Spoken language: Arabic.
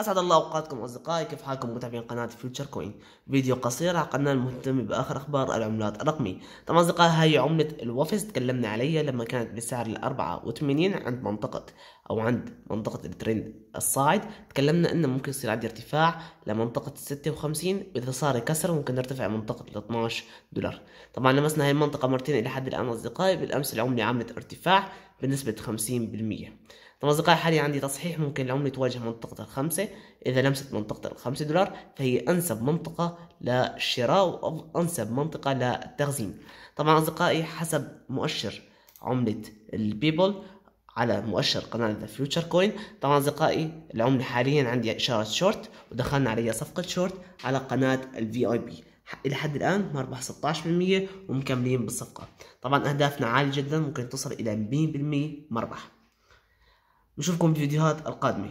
اسعد الله اوقاتكم اصدقائي كيف حالكم متابعين قناه فيوتشر كوين فيديو قصير على قناه المهتمه باخر اخبار العملات الرقمي طبعا اصدقائي هاي عمله الوفز تكلمنا عليها لما كانت بسعر الاربعة 84 عند منطقه او عند منطقة الترند الصاعد تكلمنا انه ممكن يصير عندي ارتفاع لمنطقة ال 56 واذا صار كسر ممكن نرتفع منطقة ال 12 دولار طبعا لمسنا هاي المنطقة مرتين الى حد الان اصدقائي بالامس العملة عملت ارتفاع بنسبة 50% طبعا أصدقائي حاليا عندي تصحيح ممكن العملة تواجه منطقة الخمسة إذا لمست منطقة الخمسة دولار فهي أنسب منطقة للشراء وأنسب منطقة للتخزين طبعا أصدقائي حسب مؤشر عملة البيبل على مؤشر قناة ذا فيوتشر كوين طبعا أصدقائي العملة حاليا عندي إشارة شورت ودخلنا عليها صفقة شورت على قناة الفي اي بي إلى حد الآن مربح 16% ومكملين بالصفقة طبعا أهدافنا عالية جدا ممكن توصل إلى 100% مربح نشوفكم في الفيديوهات القادمة